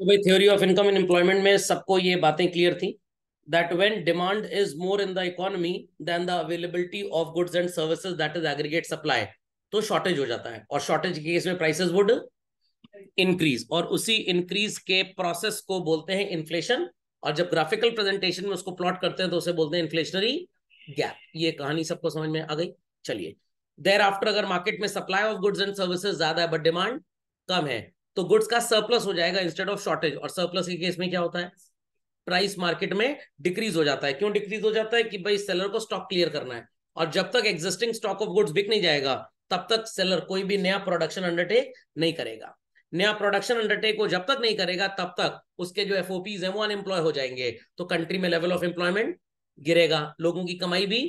तो भाई theory of income and employment में सबको ये बातें क्लियर थी that when demand is more in the economy than the availability of goods and services that is aggregate supply तो shortage हो जाता है और शॉर्टेज के केस में प्राइसेस वुड इंक्रीज और उसी इंक्रीज के प्रोसेस को बोलते हैं इन्फ्लेशन और जब ग्राफिकल प्रेजेंटेशन में उसको प्लॉट करते हैं तो उसे बोलते हैं इन्फ्लेशनरी गैप ये कहानी सबको समझ में आ गई चलिए देर आफ्टर अगर मार्केट में supply of goods and services ज्यादा है बट डिमांड कम है तो गुड्स का सरप्लस हो जाएगा इंस्टेड ऑफ शॉर्टेज और सरप्लस के केस में क्या होता है प्राइस मार्केट में डिक्रीज हो जाता है क्यों डिक्रीज हो जाता है कि भाई सेलर को स्टॉक क्लियर करना है और जब तक एग्जिस्टिंग स्टॉक ऑफ गुड्स बिक नहीं जाएगा तब तक सेलर कोई भी नया प्रोडक्शन अंडरटेक नहीं करेगा नया प्रोडक्शन अंडरटेक वो जब तक नहीं करेगा तब तक उसके जो एफ ओपीज वो अनएम्प्लॉय हो जाएंगे तो कंट्री में लेवल ऑफ एम्प्लॉयमेंट गिरेगा लोगों की कमाई भी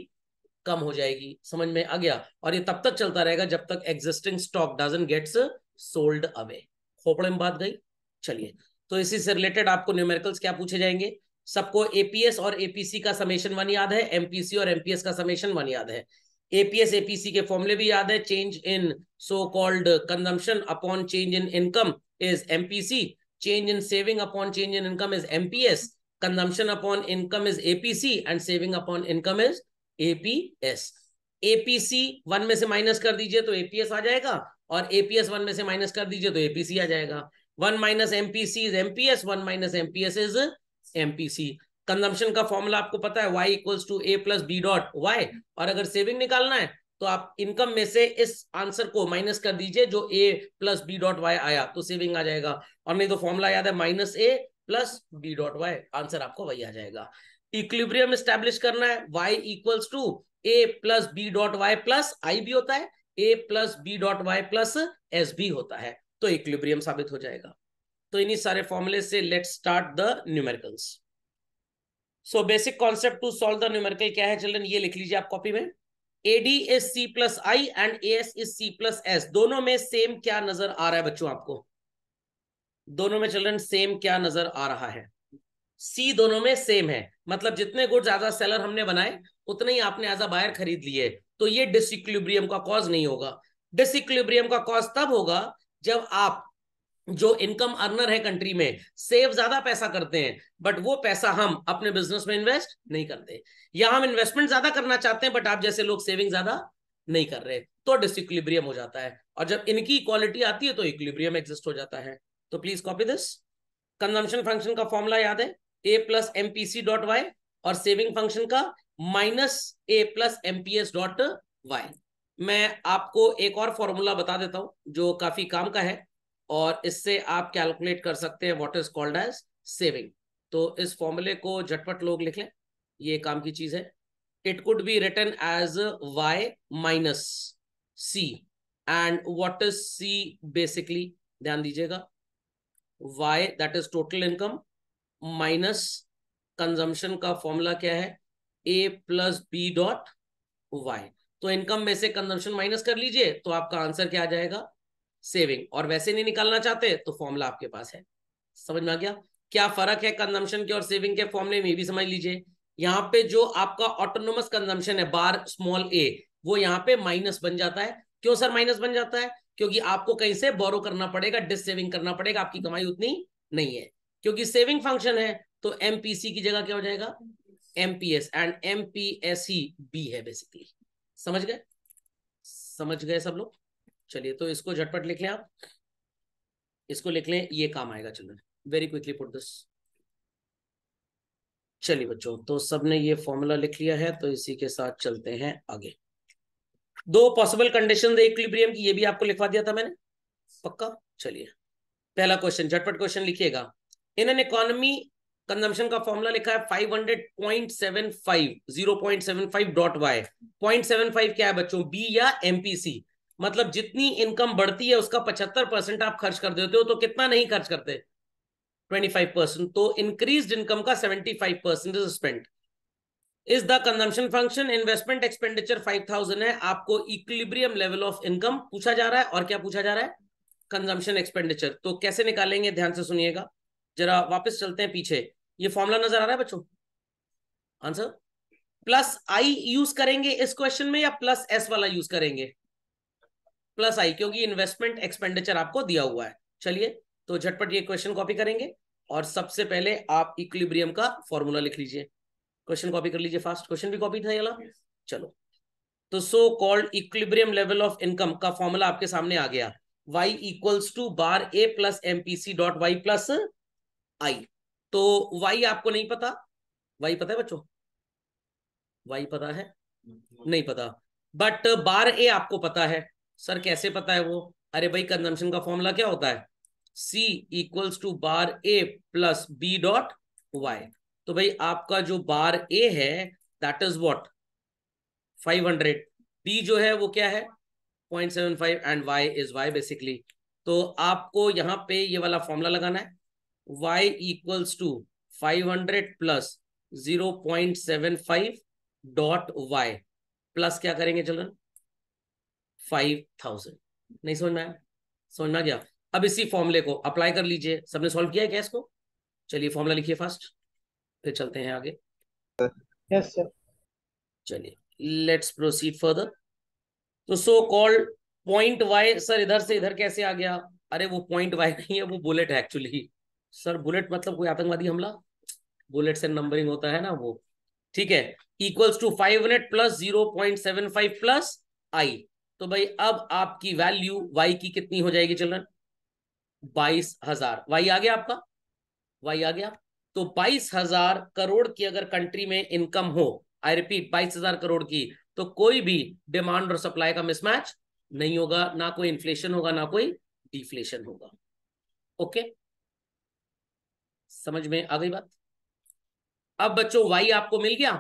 कम हो जाएगी समझ में आ गया और ये तब तक चलता रहेगा जब तक existing stock doesn't gets sold away खोपड़े में बात गई चलिए तो इसी से रिलेटेड आपको न्यूमेरिकल्स क्या पूछे जाएंगे सबको एपीएस और एपीसी का समेशन वन याद है एमपीसी और एमपीएस का समेशन वन याद है एपीएस एपीसी के फॉर्मुले भी याद है change in so called consumption upon change in income is MPC change in saving upon change in income is MPS consumption upon income is APC and saving upon income is APS APC one में से minus कर दीजिए तो APS आ जाएगा और APS one में से minus कर दीजिए तो एपीसी आ जाएगा one minus MPC is MPS one minus MPS is MPC consumption का फॉर्मूला आपको पता है Y equals to A plus B dot y और अगर सेविंग निकालना है तो आप इनकम में से इस आंसर को माइनस कर दीजिए जो a plus B dot y आया तो सेविंग आ जाएगा और नहीं तो फॉर्मूला याद है माइनस ए plus B dot y answer आपको वही आ जाएगा इक्विब्रियम स्टैब्लिश करना है Y equals to A plus B dot Y plus I भी होता है a plus B dot Y plus s बी होता है तो इक्विलिब्रियम साबित हो जाएगा तो इन्हीं सारे फॉर्मुले से let start the numericals so basic concept to solve the numerical क्या है चिल्ड्रन ये लिख लीजिए आप कॉपी में d s c plus I and a s is c plus s दोनों में सेम क्या नजर आ रहा है बच्चों आपको दोनों में चिल्ड्रन सेम क्या नजर आ रहा है सी दोनों में सेम है मतलब जितने गुड ज्यादा सेलर हमने बनाए उतने ही आपने एज अ बायर खरीद लिए तो ये डिसिक्लिब्रियम का कॉज नहीं होगा डिसिक्लिब्रियम का कॉज तब होगा जब आप जो इनकम अर्नर है कंट्री में सेव ज्यादा पैसा करते हैं बट वो पैसा हम अपने बिजनेस में इन्वेस्ट नहीं करते या हम इन्वेस्टमेंट ज्यादा करना चाहते हैं बट आप जैसे लोग सेविंग ज्यादा नहीं कर रहे तो डिसिक्लिब्रियम हो जाता है और जब इनकी इक्वालिटी आती है तो इक्लिब्रियम एग्जिस्ट हो जाता है तो please copy this consumption function का फॉर्मूला याद है a plus MPC dot y और सेविंग फंक्शन का माइनस ए प्लस एमपीएस डॉट वाई मैं आपको एक और फॉर्मूला बता देता हूं जो काफी काम का है और इससे आप कैलकुलेट कर सकते हैं what is called as saving तो इस फॉर्मूले को झटपट लोग लिख लें ये काम की चीज है it could be written as y minus c and what is c basically ध्यान दीजिएगा y that is total income minus consumption का फॉर्मूला क्या है a plus B dot Y तो इनकम में से कंजम्पशन माइनस कर लीजिए तो आपका आंसर क्या आ जाएगा सेविंग और वैसे नहीं निकालना चाहते तो फॉर्मूला आपके पास है समझ में आ गया क्या फर्क है कंजम्पशन के और सेविंग के फॉर्मूले में भी समझ लीजिए यहाँ पे जो आपका ऑटोनोमस कंजम्पशन है बार स्मॉल ए वो यहाँ पे माइनस बन जाता है क्यों सर माइनस बन जाता है क्योंकि आपको कहीं से बोरो करना पड़ेगा डिस सेविंग करना पड़ेगा आपकी कमाई उतनी नहीं है क्योंकि सेविंग फंक्शन है तो एमपीसी की जगह क्या हो जाएगा एमपीएस एंड एमपीएसई बी है बेसिकली समझ गए समझ गए सब लोग चलिए तो इसको झटपट लिख लें आप इसको लिख लें ये काम आएगा चलो वेरी क्विकली पुट दिस चलिए बच्चों तो सबने ये फॉर्मूला लिख लिया है तो इसी के साथ चलते हैं आगे दो पॉसिबल कंडीशन इक्विलिब्रियम की ये भी आपको लिखवा दिया था मैंने पक्का चलिए पहला क्वेश्चन झटपट क्वेश्चन लिखिएगा इन एन इकोनॉमी कंजम्पशन का फॉर्मूला लिखा है five hundred point seven five zero point seven five dot y point seven five क्या है बच्चों बी या एमपीसी मतलब जितनी इनकम बढ़ती है उसका पचहत्तर परसेंट आप खर्च कर देते हो तो कितना नहीं खर्च करते ट्वेंटी फाइव परसेंट तो इंक्रीज इनकम का seventy five percent is spent is the consumption function investment expenditure five thousand है आपको इक्विलिब्रियम लेवल ऑफ इनकम पूछा जा रहा है और क्या पूछा जा रहा है कंजम्पशन एक्सपेंडिचर तो कैसे निकालेंगे ध्यान से सुनिएगा जरा वापस चलते हैं पीछे ये फॉर्मूला नजर आ रहा है बच्चों आंसर प्लस आई यूज करेंगे इस क्वेश्चन में या प्लस एस वाला यूज करेंगे प्लस आई क्योंकि इन्वेस्टमेंट एक्सपेंडिचर आपको दिया हुआ है चलिए तो झटपट ये क्वेश्चन कॉपी करेंगे और सबसे पहले आप इक्विलिब्रियम का फॉर्मूला लिख लीजिए क्वेश्चन कॉपी कर लीजिए फास्ट क्वेश्चन भी कॉपी था ये चलो तो so called equilibrium level of income का फॉर्मूला आपके सामने आ गया y equals to bar a plus C dot Y plus I तो वाई आपको नहीं पता वाई पता है बच्चों वाई पता है नहीं पता बट बार ए आपको पता है सर कैसे पता है वो अरे भाई कंजम्पशन का फॉर्मूला क्या होता है C equals to bar A plus B dot Y तो भाई आपका जो बार ए है that is what 500 hundred B जो है वो क्या है point seven five and Y is Y basically तो आपको यहां पे ये वाला फॉर्मूला लगाना है y equals to 500 plus 0.75 dot y plus क्या करेंगे चलन 5000 नहीं समझ में आया समझ में आ गया अब इसी फॉर्मूले को अप्लाई कर लीजिए सबने सॉल्व किया है क्या इसको चलिए फॉर्मूला लिखिए फर्स्ट फिर चलते हैं आगे यस सर चलिए लेट्स प्रोसीड फर्दर तो so called point Y sir इधर से इधर कैसे आ गया अरे वो पॉइंट वाई नहीं है वो बुलेट है एक्चुअली सर बुलेट मतलब कोई आतंकवादी हमला बुलेट से नंबरिंग होता है ना वो ठीक है equals to five hundred plus zero point seven five plus I तो भाई अब आपकी वैल्यू वाई की कितनी हो जाएगी चिल्ड्रन बाईस हजार वाई आ गया आपका वाई आ गया तो बाईस हजार करोड़ की अगर कंट्री में इनकम हो आई रिपीट बाईस हजार करोड़ की तो कोई भी डिमांड और सप्लाई का मिसमैच नहीं होगा ना कोई इन्फ्लेशन होगा ना कोई डिफ्लेशन होगा ओके समझ में आ गई बात अब बच्चों वाई आपको मिल गया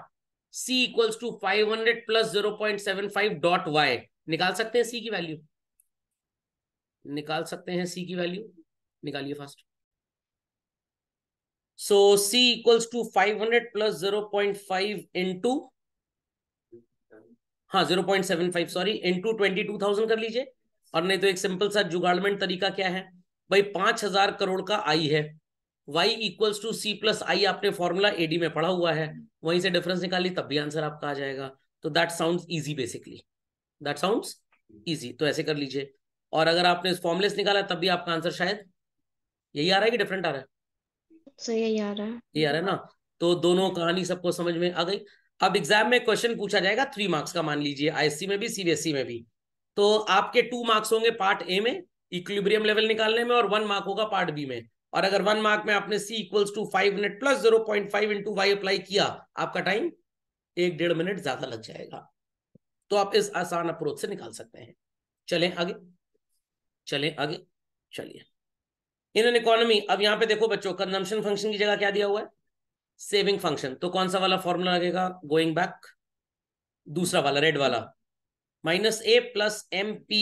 C equals to five hundred plus zero point seven five dot Y निकाल सकते हैं सी की वैल्यू निकाल सकते हैं सी की वैल्यू निकालिए fast so C equals to five hundred plus zero point five into हाँ zero point seven five sorry into twenty two thousand कर लीजिए और नहीं तो एक सिंपल सा जुगाड़मेंट तरीका क्या है भाई पांच हजार करोड़ का आई है Y equals to C plus I आपने फॉर्मूला एडी में पढ़ा हुआ है वहीं से डिफरेंस निकाल ली तब भी आंसर आपका आ जाएगा तो that sound easy basically that sound easy तो ऐसे कर लीजिए और अगर आपने फॉर्मूले निकाला तब भी आपका आंसर शायद यही आ रहा है कि डिफरेंट आ रहा है सर यही आ रहा है यही आ रहा है ना तो दोनों कहानी सबको समझ में आ गई अब एग्जाम में क्वेश्चन पूछा जाएगा थ्री मार्क्स का मान लीजिए आईएससी में भी सीबीएसई e में भी तो आपके टू मार्क्स होंगे पार्ट ए में इक्विलिब्रियम लेवल निकालने में और वन मार्क होगा पार्ट बी में और अगर वन मार्क में आपने C equals to five minute plus zero point five into Y apply किया आपका टाइम एक डेढ़ मिनट ज्यादा लग जाएगा तो आप इस आसान अप्रोच से निकाल सकते हैं चले आगे चले आगे चलिए इन एन इकोनॉमी अब यहां पे देखो बच्चों कंजम्पशन फंक्शन की जगह क्या दिया हुआ है सेविंग फंक्शन तो कौन सा वाला फॉर्मूला लगेगा गोइंग बैक दूसरा वाला रेड वाला माइनस ए प्लस एम पी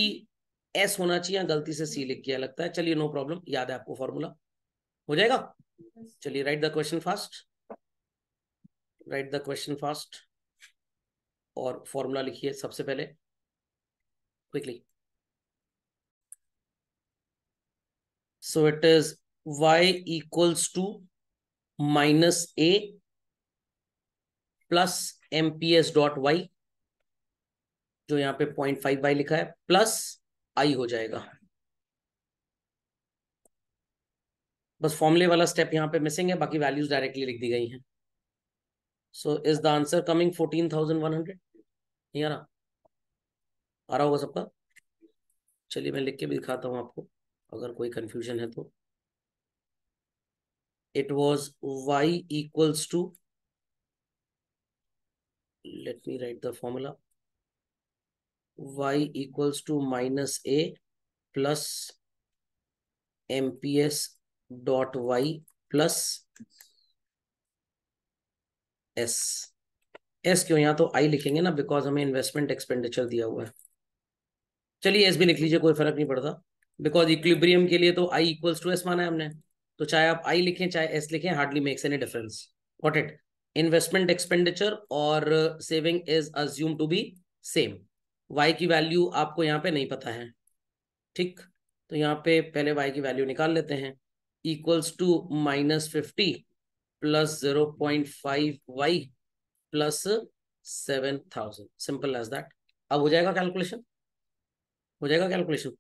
एस होना चाहिए गलती से सी लिख किया लगता है चलिए नो प्रॉब्लम याद है आपको फॉर्मूला हो जाएगा चलिए write the question fast write the question fast और फॉर्मूला लिखिए सबसे पहले quickly so it is y minus A plus M P S dot Y जो यहां पे पॉइंट फाइव वाई लिखा है प्लस आई हो जाएगा बस फॉर्मुले वाला स्टेप यहाँ पे मिसिंग है बाकी वैल्यूज डायरेक्टली लिख दी गई हैं so is the answer coming fourteen thousand one hundred नहीं आ रहा आ रहा होगा सबका चलिए मैं लिख के भी दिखाता हूँ आपको अगर कोई कंफ्यूजन है तो it was Y equals to write the formula Y equals to minus A plus M P S dot Y plus S S क्यों यहाँ तो आई लिखेंगे ना बिकॉज हमें इन्वेस्टमेंट एक्सपेंडिचर दिया हुआ है चलिए एस भी लिख लीजिए कोई फर्क नहीं पड़ता बिकॉज इक्विब्रियम के लिए तो आई इक्वल्स टू एस माना है हमने तो चाहे आप आई लिखें चाहे एस लिखें hardly makes any difference what it investment expenditure और saving is assume to be same Y की वैल्यू आपको यहाँ पे नहीं पता है ठीक तो यहाँ पे पहले वाई की वैल्यू निकाल लेते हैं equals to minus 50 plus 0 0.5y plus 7000 simple as that अब हो जाएगा कैलकुलेशन हो जाएगा कैलकुलेशन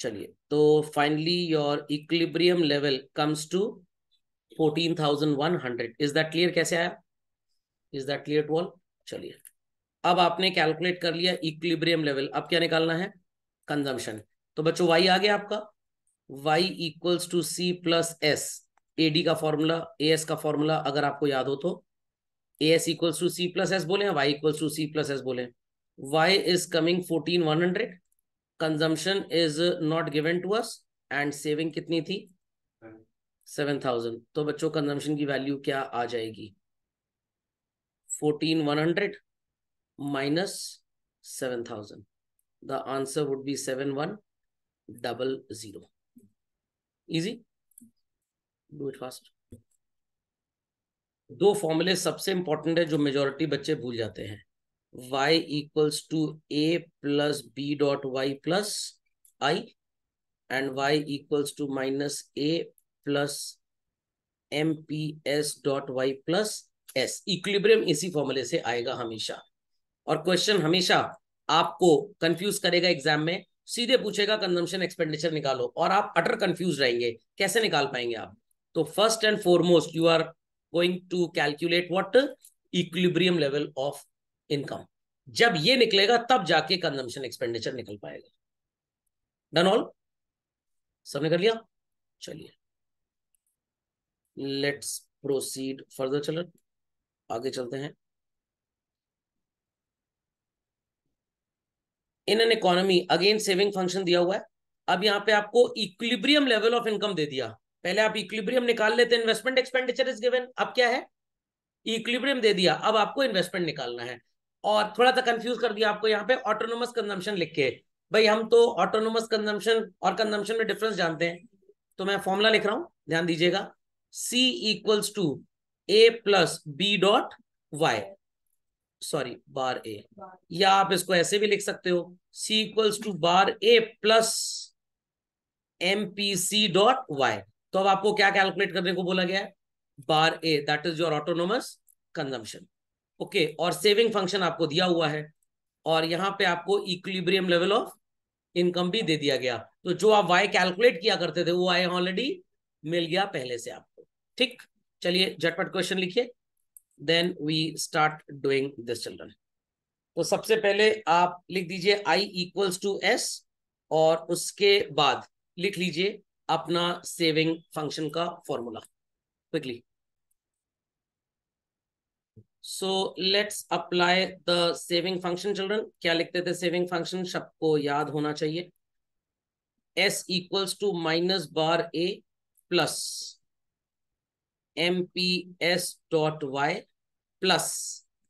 चलिए तो finally your equilibrium level comes to fourteen thousand one hundred is that clear कैसे आया is that clear to all चलिए अब आपने कैलकुलेट कर लिया इक्लिब्रियम लेवल अब क्या निकालना है कंजम्पशन तो बच्चों वाई आ गया आपका y equals to C plus S A D का फॉर्मूला ए एस का फॉर्मूला अगर आपको याद हो तो A S equals to C plus S बोले Y equals to C plus S बोले Y is coming fourteen one hundred consumption is not given to us and saving कितनी थी सेवन थाउजेंड तो बच्चों कंजम्पशन की वैल्यू क्या आ जाएगी fourteen one hundred minus seven thousand the answer would be seven one double zero easy do it fast दो फॉर्मूले सबसे इंपॉर्टेंट है जो मेजोरिटी बच्चे भूल जाते हैं y equals to A plus B dot Y plus I and y equals to minus A plus M P S dot Y plus S equilibrium इसी फॉर्मूले से आएगा हमेशा और क्वेश्चन हमेशा आपको कंफ्यूज करेगा एग्जाम में सीधे पूछेगा कंजम्पशन एक्सपेंडिचर निकालो और आप अटर कंफ्यूज रहेंगे कैसे निकाल पाएंगे आप तो first and foremost you are going to calculate what equilibrium level of income जब ये निकलेगा तब जाके कंजम्पशन एक्सपेंडिचर निकल पाएगा डन ऑल सबने कर लिया चलिए लेट्स प्रोसीड फर्दर चलो आगे चलते हैं in an economy again saving function दिया हुआ है अब यहाँ पे आपको इक्विब्रियम लेवल ऑफ इनकम दे दिया पहले आप इक्विब्रियम निकाल लेते हैं इन्वेस्टमेंट एक्सपेंडिचर इज गिवन अब क्या है इक्विब्रियम दे दिया अब आपको इन्वेस्टमेंट निकालना है और थोड़ा सा कंफ्यूज कर दिया आपको यहाँ पे ऑटोनोमस कंजम्पन लिख के भाई हम तो ऑटोनोमस कंजम्पन और कंजम्पन में डिफरेंस जानते हैं तो मैं फॉर्मूला लिख रहा हूं ध्यान दीजिएगा C equals to A plus B dot Y sorry bar A या आप इसको ऐसे भी लिख सकते हो C equals to bar A plus M P C dot Y तो अब आपको क्या कैलकुलेट करने को बोला गया है bar A that is your autonomous consumption okay और सेविंग फंक्शन आपको दिया हुआ है और यहाँ पे आपको इक्विलिब्रियम लेवल ऑफ इनकम भी दे दिया गया तो जो आप वाई कैलकुलेट किया करते थे वो आई ऑलरेडी मिल गया पहले से आपको ठीक चलिए झटपट क्वेश्चन लिखिए then we start doing this children तो सबसे पहले आप लिख दीजिए आई इक्वल्स टू एस और उसके बाद लिख लीजिए अपना सेविंग फंक्शन का formula quickly so let's apply the saving function children क्या लिखते थे सेविंग फंक्शन सबको याद होना चाहिए S equals to minus bar A plus M P S dot Y plus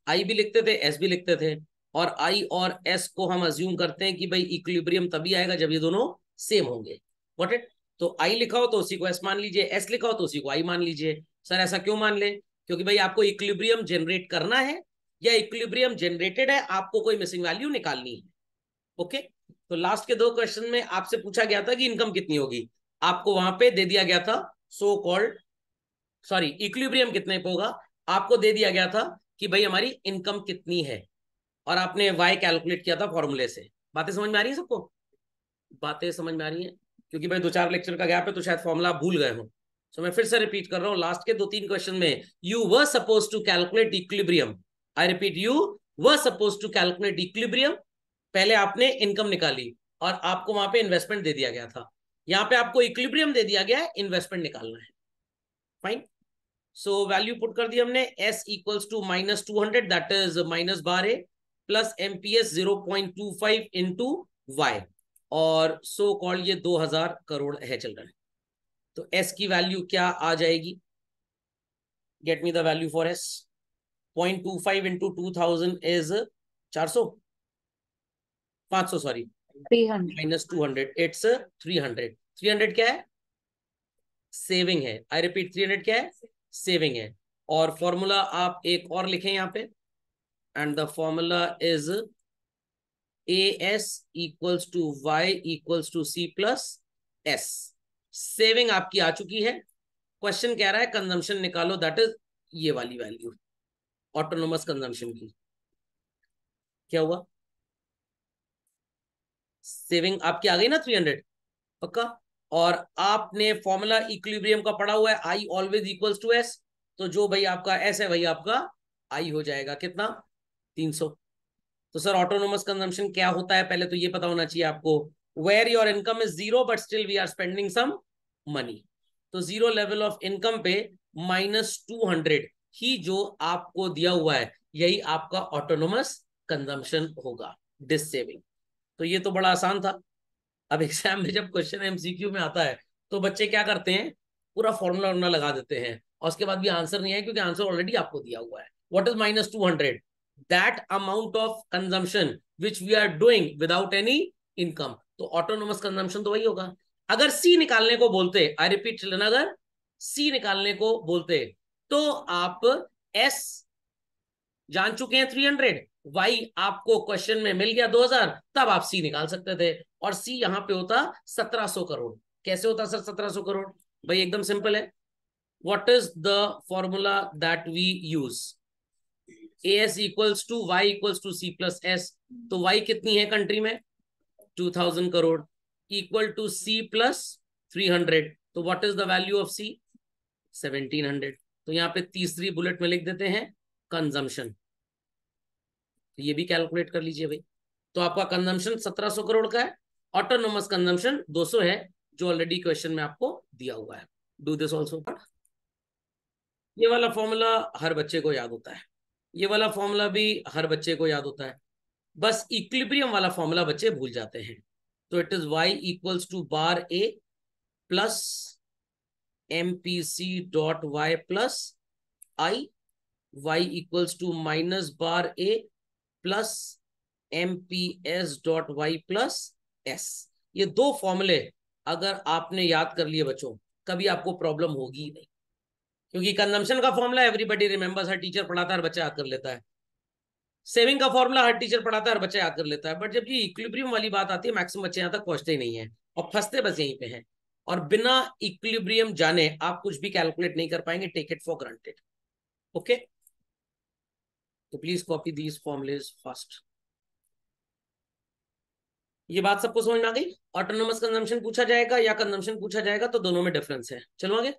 I भी लिखते थे एस भी लिखते थे और आई और एस को हम अज्यूम करते हैं कि भाई इक्विलिब्रियम तभी आएगा जब ये दोनों सेम होंगे वॉट इट तो आई लिखा हो तो उसी को एस मान लीजिए एस लिखा हो तो उसी को आई मान लीजिए सर ऐसा क्यों मान ले क्योंकि भाई आपको इक्विलिब्रियम जनरेट करना है या इक्विलिब्रियम जनरेटेड है आपको कोई मिसिंग वैल्यू निकालनी है ओके तो लास्ट के दो क्वेश्चन में आपसे पूछा गया था कि इनकम कितनी होगी आपको वहां पे दे दिया गया था सो कॉल्ड सॉरी इक्विब्रियम कितने पे होगा आपको दे दिया गया था कि भाई हमारी इनकम कितनी है और आपने वाई कैलकुलेट किया था फॉर्मूले से बातें समझ में आ रही है सबको बातें समझ में आ रही है क्योंकि भाई दो चार लेक्चर का गैप है तो शायद फॉर्मूला भूल गए हो सो मैं फिर से रिपीट कर रहा हूँ लास्ट के दो तीन क्वेश्चन में you were supposed to calculate equilibrium I repeat you were supposed to calculate equilibrium पहले आपने इनकम निकाली और आपको वहां पे इन्वेस्टमेंट दे दिया गया था यहाँ पे आपको इक्विब्रियम दे दिया गया है इन्वेस्टमेंट निकालना है फाइन सो वैल्यू पुट कर दी हमने S equals to minus two hundred that is minus A plus S zero point two five into Y और सो so कॉल्ड ये दो हजार करोड़ है चिल्ड्रन तो एस की वैल्यू क्या आ जाएगी get me the value for S point two five into two thousand is चार सौ पांच सौ sorry minus two hundred it's three hundred three hundred क्या है सेविंग है आई रिपीट थ्री हंड्रेड क्या है सेविंग है और फॉर्मूला आप एक और लिखें यहां पे and the formula is A S equals to Y equals to C plus S saving आपकी आ चुकी है क्वेश्चन कह रहा है कंजम्पशन निकालो दैट इज ये वाली वैल्यू ऑटोनोमस कंजम्पशन की क्या हुआ सेविंग आपकी आ गई ना थ्री हंड्रेड पक्का और आपने फॉर्मूला इक्विब्रियम का पढ़ा हुआ है I always equals to S तो जो भाई आपका एस है वही आपका आई हो जाएगा कितना तीन सौ तो सर ऑटोनोमस कंजम्पशन क्या होता है पहले तो ये पता होना चाहिए आपको where your income is zero but still we are spending some money तो जीरो लेवल ऑफ इनकम पे माइनस टू हंड्रेड ही जो आपको दिया हुआ है यही आपका ऑटोनोमस कंजम्पशन होगा डिस सेविंग तो ये तो बड़ा आसान था अब एग्जाम में जब क्वेश्चन एमसीक्यू में आता है तो बच्चे क्या करते हैं पूरा फॉर्मूला वॉर्मूला लगा देते हैं और उसके बाद भी आंसर नहीं है क्योंकि आंसर ऑलरेडी आपको दिया हुआ है what is minus two hundred that amount of consumption which we are doing without any income तो ऑटोनोमस कंजम्पन तो वही होगा अगर सी निकालने को बोलते आई रिपीट अगर सी निकालने को बोलते तो आप एस जान चुके हैं थ्री हंड्रेड वाई आपको क्वेश्चन में मिल गया 2000 तब आप सी निकाल सकते थे और सी यहाँ पे होता 1700 करोड़ कैसे होता सर 1700 करोड़ भाई एकदम सिंपल है what is the formula that we use A S equals to Y equals to C plus S तो वाई कितनी है कंट्री में two thousand crore equal to C plus three hundred तो what is the value of C seventeen hundred तो यहाँ पे तीसरी bullet में लिख देते हैं कंजम्पन तो ये भी कैलकुलेट कर लीजिए भाई तो आपका कंजम्पशन 1700 करोड़ का है ऑटोनोमस कंजम्पशन 200 है जो ऑलरेडी क्वेश्चन में आपको दिया हुआ है डू दिस ऑल्सो ये वाला फॉर्मूला हर बच्चे को याद होता है ये वाला फॉर्मूला भी हर बच्चे को याद होता है बस इक्विलिब्रियम वाला फॉर्मूला बच्चे भूल जाते हैं तो it is Y equals to bar A plus M P C dot Y plus I Y equals to minus bar A plus M P S dot Y plus S ये दो फॉर्मूले अगर आपने याद कर लिए बच्चों कभी आपको प्रॉब्लम होगी ही नहीं क्योंकि कंजम्पशन का फॉर्मूला एवरीबडी रिमेंबर्स हर टीचर पढ़ाता है हर बच्चा याद कर लेता है सेविंग का फॉर्मूला हर टीचर पढ़ाता है हर बच्चा याद कर लेता है बट जब ये इक्विलिब्रियम वाली बात आती है मैक्सिमम बच्चे यहाँ तक पहुंचते ही नहीं है और फंसते बस यहीं पे हैं और बिना इक्विलिब्रियम जाने आप कुछ भी कैलकुलेट नहीं कर पाएंगे take it for granted okay तो please copy these formulas first ये बात सबको समझ में आ गई ऑटोनोमस कंजम्पशन पूछा जाएगा या कंजम्पशन पूछा जाएगा तो दोनों में डिफरेंस है चलो आगे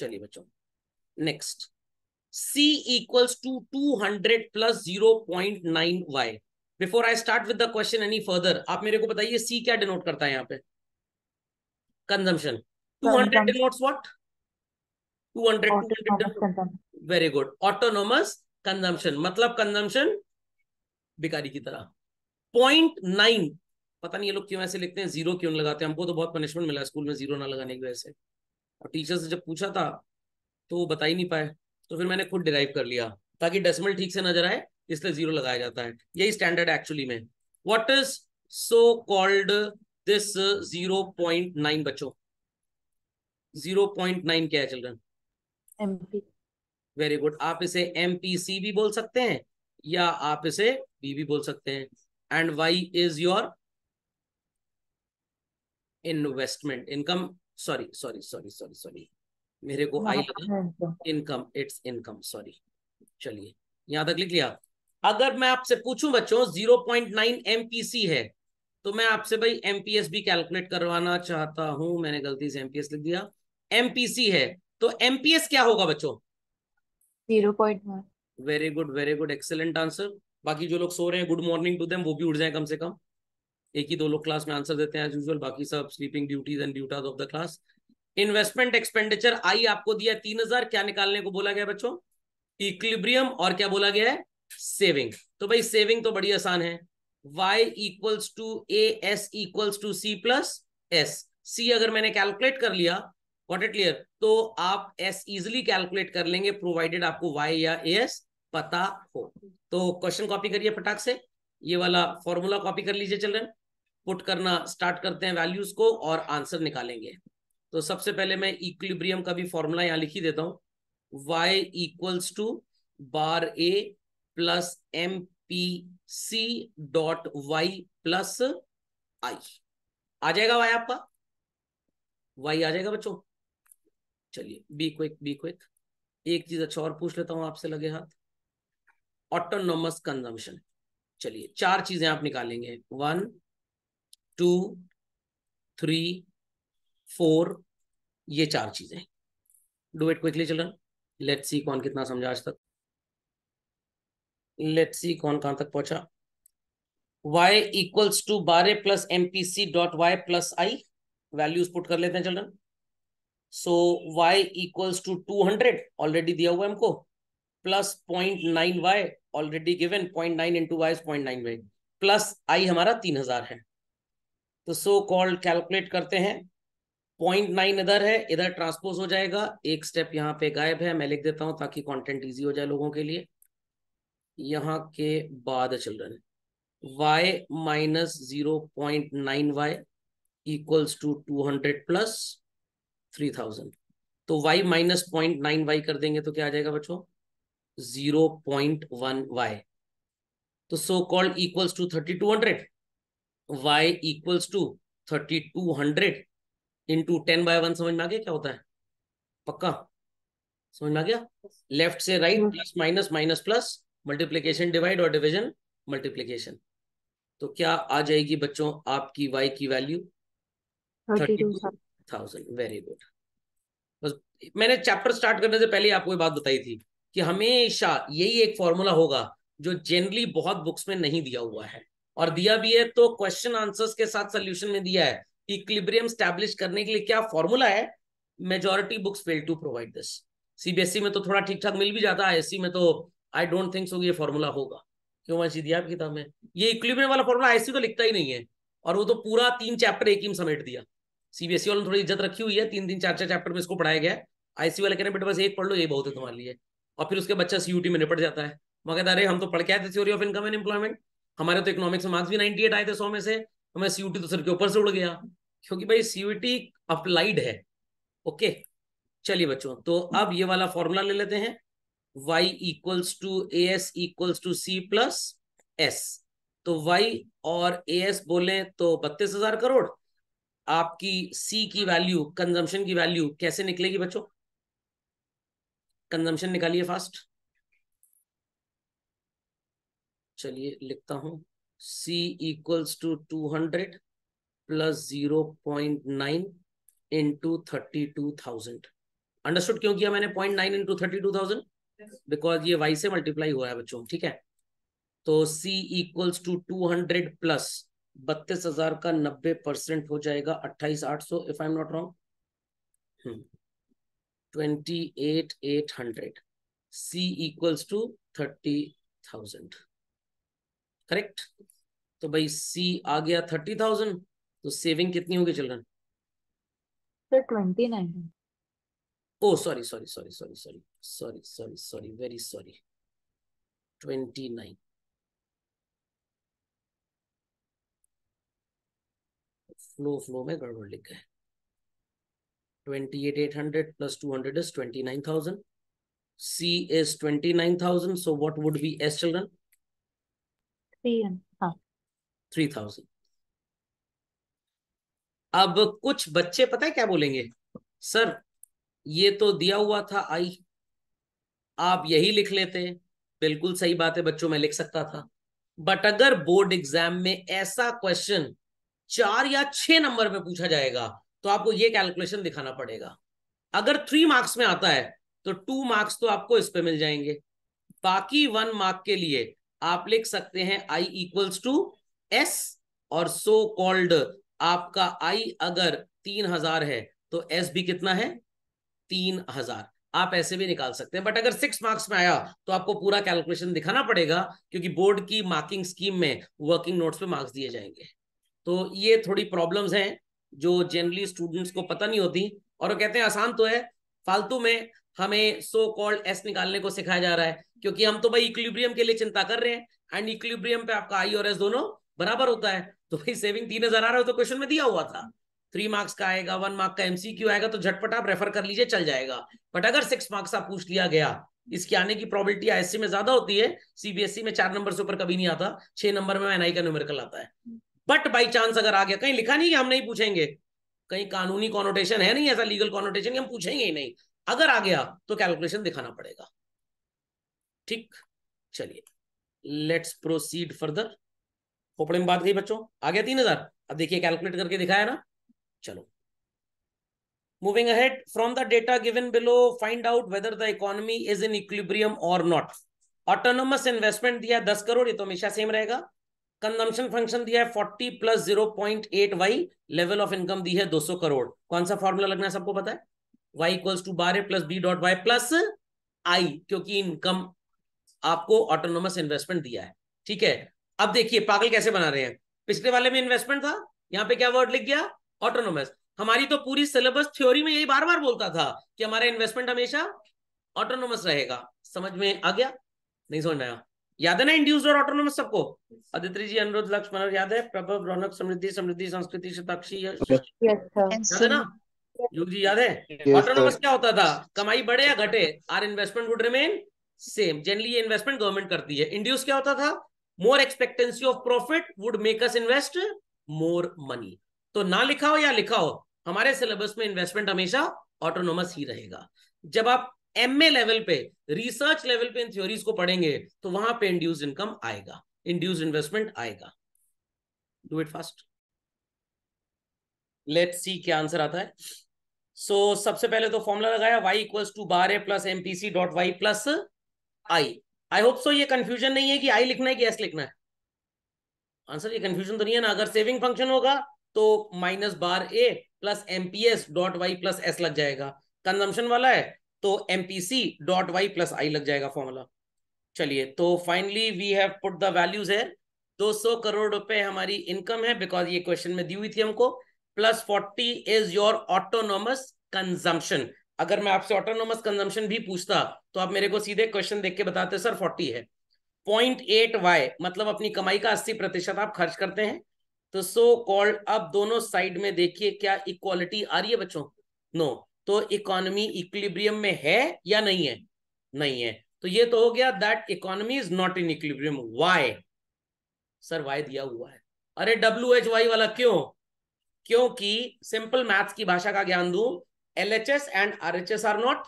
चलिए बच्चों next C hundred plus zero point nine Y before I start with the question any further आप मेरे को बताइए C क्या डिनोट करता है यहाँ पे consumption to denotes two hundred very good autonomous consumption मतलब कंजम्पन बिकारी की तरह पॉइंट नाइन पता नहीं ये लोग क्यों ऐसे लिखते हैं जीरो क्यों लगाते हैं हमको तो बहुत पनिशमेंट मिला स्कूल में जीरो ना लगाने की वजह से और टीचर से जब पूछा था तो वो बता ही नहीं पाए तो फिर मैंने खुद डिराइव कर लिया ताकि डेसिमल ठीक से नजर आए इसलिए जीरो लगाया जाता है यही स्टैंडर्ड एक्चुअली में what is so called this zero point nine बच्चों जीरो पॉइंट नाइन क्या है चिल्ड्रन वेरी गुड आप इसे एम पी सी भी बोल सकते हैं या आप इसे बी भी बोल सकते हैं and Y is your investment income sorry sorry sorry sorry sorry मेरे को I income it's income sorry चलिए यहां तक लिख लिया अगर मैं आपसे पूछूं बच्चों जीरो पॉइंट नाइन सी है तो मैं आपसे भाई एमपीएस भी कैलकुलेट करवाना चाहता हूं मैंने गलती से एमपीएस लिख दिया एमपीसी है तो एमपीएस क्या होगा बच्चों very good very good excellent answer बाकी जो लोग सो रहे हैं गुड मॉर्निंग टू देम वो भी उठ जाए कम से कम एक ही दो लोग क्लास में आंसर देते हैं एज यूजल बाकी सब sleeping duties and duties of the class investment expenditure I आपको दिया तीन हजार क्या निकालने को बोला गया बच्चों इक्लिब्रियम और क्या बोला गया है सेविंग तो भाई सेविंग तो बड़ी आसान है y equals to A S equals to C plus S C अगर मैंने कैलकुलेट कर लिया वॉट इट क्लियर तो आप एस इजिली कैलकुलेट कर लेंगे प्रोवाइडेड आपको वाई या एस पता हो तो क्वेश्चन कॉपी करिए फटाक से ये वाला फॉर्मूला कॉपी कर लीजिए चिल्ड्रन पुट करना स्टार्ट करते हैं वैल्यूज को और आंसर निकालेंगे तो सबसे पहले मैं इक्विलिब्रियम का भी फॉर्मूला यहाँ लिखी देता हूँ Y equals to bar A plus M P C dot Y plus I आ जाएगा वाई आपका वाई आ जाएगा बच्चों चलिए बी क्विक बी क्विक एक चीज अच्छा और पूछ लेता हूं आपसे लगे हाथ ऑटोनोमस कंजम्पशन चलिए चार चीजें आप निकालेंगे वन टू थ्री फोर ये चार चीजें डू इट क्विकली चलन लेट्स सी कौन कितना समझा आज तक लेट्स सी कौन कहां तक पहुंचा वाई इक्वल्स टू बारह plus M P C dot Y plus I values put कर लेते हैं चलन so Y equals to two hundred already दिया हुआ हमको plus point nine Y already given point nine into Y point nine Y plus I हमारा तीन हजार है तो सो कॉल्ड कैलकुलेट करते हैं पॉइंट नाइन इधर है इधर ट्रांसपोज हो जाएगा एक स्टेप यहाँ पे गायब है मैं लिख देता हूँ ताकि कंटेंट इजी हो जाए लोगों के लिए यहाँ के बाद children y minus zero point nine Y equals to two hundred plus three thousand तो Y minus point nine Y कर देंगे तो क्या आ जाएगा बच्चों जीरो पॉइंट वन वाई तो so called equals to thirty two hundred Y equals to thirty two hundred into ten by one समझ में आ गया क्या होता है पक्का समझ में आ गया लेफ्ट से right plus minus minus plus multiplication divide और डिविजन मल्टीप्लीकेशन तो क्या आ जाएगी बच्चों आपकी वाई की value thirty two thousand very good बस मैंने चैप्टर स्टार्ट करने से पहले आपको ये बात बताई थी कि हमेशा यही एक फॉर्मूला होगा जो जनरली बहुत बुक्स में नहीं दिया हुआ है और दिया भी है तो क्वेश्चन आंसर्स के साथ सोल्यूशन में दिया है इक्लिब्रियम स्टैब्लिश करने के लिए क्या फॉर्मूला है majority books fail to provide this CBSE में तो थोड़ा ठीक ठाक मिल भी जाता है एससी e में तो आई डोंट थिंक सो ये फॉर्मूला होगा क्यों मैं दिया आपकी किताब में ये इक्लिब्रियम वाला फॉर्मूला आईसी तो लिखता ही नहीं है और वो तो पूरा तीन चैप्टर एक ही में समेट दिया सीबीएसई e वालों थोड़ी इज्जत रखी हुई है तीन तीन चार चार चैप्टर में इसको पढ़ाया गया आईसी वाले कह रहे बेटा बस एक पढ़ लो ये बहुत है तुम्हारे लिए और फिर उसके बच्चा सीयूटी में निपट जाता है मगर अरे हम तो पढ़ के आए थे theory of income and employment हमारे तो इकोनॉमिक्स मार्क्स भी नाइनटी आए थे सौ में से हमें सीयूटी तो, तो सर के ऊपर से उड़ गया क्योंकि भाई सीयूटी अप्लाइड है ओके चलिए बच्चों तो अब ये वाला फॉर्मूला ले लेते हैं y equals to A S equals to C plus S तो y और ए एस बोले तो बत्तीस हजार करोड़ आपकी सी की वैल्यू कंजम्पशन की वैल्यू कैसे निकलेगी बच्चों कंजम्पशन निकालिए फास्ट चलिए लिखता हूं C equals to two hundred plus zero point nine into thirty two thousand understood क्यों किया मैंने point nine into thirty two thousand because ये वाई से मल्टीप्लाई हुआ है बच्चों ठीक है तो C equals to two hundred plus बत्तीस हजार का नब्बे परसेंट हो जाएगा अट्ठाईस आठ सौ if I am not wrong twenty eight eight hundred C equals to thirty thousand correct तो भाई सी आ गया थर्टी थाउजेंड तो सेविंग कितनी होगी children twenty nine oh sorry sorry sorry sorry sorry sorry sorry sorry very sorry twenty nine flow flow में गड़बड़ लिख गए twenty eight eight hundred plus two hundred is twenty nine thousand अब कुछ बच्चे पता है क्या बोलेंगे सर ये तो दिया हुआ था आई आप यही लिख लेते बिल्कुल सही बात है बच्चों मैं लिख सकता था बट अगर बोर्ड एग्जाम में ऐसा क्वेश्चन चार या छह नंबर पे पूछा जाएगा तो आपको ये कैलकुलेशन दिखाना पड़ेगा अगर थ्री मार्क्स में आता है तो टू मार्क्स तो आपको इस पे मिल जाएंगे बाकी वन मार्क के लिए आप लिख सकते हैं आई इक्वल्स टू एस और सो कॉल्ड आपका आई अगर तीन हजार है तो एस भी कितना है तीन हजार आप ऐसे भी निकाल सकते हैं बट अगर सिक्स मार्क्स में आया तो आपको पूरा कैलकुलेशन दिखाना पड़ेगा क्योंकि बोर्ड की मार्किंग स्कीम में वर्किंग नोट्स पे मार्क्स दिए जाएंगे तो ये थोड़ी प्रॉब्लम्स हैं जो जनरली स्टूडेंट्स को पता नहीं होती और वो कहते हैं आसान तो है फालतू में हमें सो कॉल्ड एस निकालने को सिखाया जा रहा है क्योंकि हम तो भाई इक्विब्रियम के लिए चिंता कर रहे हैं एंड इक्विब्रियम पे आपका आई और एस दोनों बराबर होता है तो भाई सेविंग तीन हजार आ रहा है तो क्वेश्चन में दिया हुआ था थ्री मार्क्स का आएगा वन मार्क का एमसीक्यू आएगा तो झटपट आप रेफर कर लीजिए चल जाएगा बट अगर सिक्स मार्क्स आप पूछ लिया गया इसके आने की प्रोबेबिलिटी आईएससी में ज्यादा होती है सीबीएसई में चार नंबर से ऊपर कभी नहीं आता छह नंबर में एनआई का न्यूमेरिकल आता है बट बाई चांस अगर आ गया कहीं लिखा नहीं कि हम नहीं पूछेंगे कहीं कानूनी कॉनोटेशन है नहीं ऐसा लीगल कॉनोटेशन हम पूछेंगे ही नहीं अगर आ गया तो कैलकुलेशन दिखाना पड़ेगा ठीक चलिए लेट्स प्रोसीड फर्दर खोपड़े में बात गई बच्चों आ गया तीन हजार अब देखिए कैलकुलेट करके दिखाया ना चलो moving ahead from the data given below find out whether the economy is in equilibrium और नॉट ऑटोनोमस इन्वेस्टमेंट दिया दस करोड़ ये तो हमेशा सेम रहेगा कंजम्पन फंक्शन दिया है 40 plus 0.8 Y level of income दी है 200 करोड़ कौन सा फॉर्मूला लगना है सबको पता है Y equals to bar plus B dot Y plus I क्योंकि इनकम आपको ऑटोनोमस इन्वेस्टमेंट दिया है ठीक है अब देखिए पागल कैसे बना रहे हैं पिछले वाले में इन्वेस्टमेंट था यहाँ पे क्या वर्ड लिख गया ऑटोनोमस हमारी तो पूरी सिलेबस थ्योरी में यही बार बार बोलता था कि हमारा इन्वेस्टमेंट हमेशा ऑटोनोमस रहेगा समझ में आ गया नहीं समझ में आया याद है ना इंड्यूस्ड और ऑटोनोमस सबको अदित्री जी अनुरोध लक्ष्मण और याद है प्रभव रौनक समृद्धि समृद्धि संस्कृति शताक्षी याद है ना योग जी याद है ऑटोनोमस क्या होता था कमाई बढ़े या घटे are investment would remain same generally investment government करती है इंड्यूस क्या होता था more expectancy of profit would make us invest more money तो ना लिखा हो या लिखा हो हमारे सिलेबस में इन्वेस्टमेंट हमेशा ऑटोनोमस ही रहेगा जब आप एमए लेवल पे रिसर्च लेवल पे इन थ्योरीज को पढ़ेंगे तो वहां पे इंड्यूस इनकम आएगा इंड्यूस इन्वेस्टमेंट आएगा do it fast let see क्या आंसर आता है सो so, सबसे पहले तो फॉर्मुला लगाया Y equals to bar A plus MPC dot Y plus I I hope so ये कंफ्यूजन नहीं है कि आई लिखना है कि एस लिखना है आंसर ये कंफ्यूजन तो नहीं है ना अगर सेविंग फंक्शन होगा तो minus bar A plus MPS dot Y plus S लग जाएगा कंजम्पशन वाला है तो MPC dot Y plus I लग जाएगा फॉर्मूला चलिए तो finally we have put the values है 200 करोड़ रुपए हमारी इनकम है बिकॉज ये क्वेश्चन में दी हुई थी हमको plus 40 is your autonomous consumption अगर मैं आपसे ऑटोनोमस कंजम्पशन भी पूछता तो आप मेरे को सीधे क्वेश्चन देख के बताते सर 40 है पॉइंट एट वाई मतलब अपनी कमाई का 80 प्रतिशत आप खर्च करते हैं तो सो so कॉल्ड अब दोनों साइड में देखिए क्या इक्वालिटी आ रही है बच्चों नो no. तो इकोनॉमी इक्विलिब्रियम में है या नहीं है नहीं है तो ये तो हो गया that economy is not in equilibrium why sir Y दिया हुआ है अरे डब्ल्यू एच वाई वाला क्यों क्योंकि सिंपल मैथ्स की भाषा का ज्ञान दू L H S and R H S are not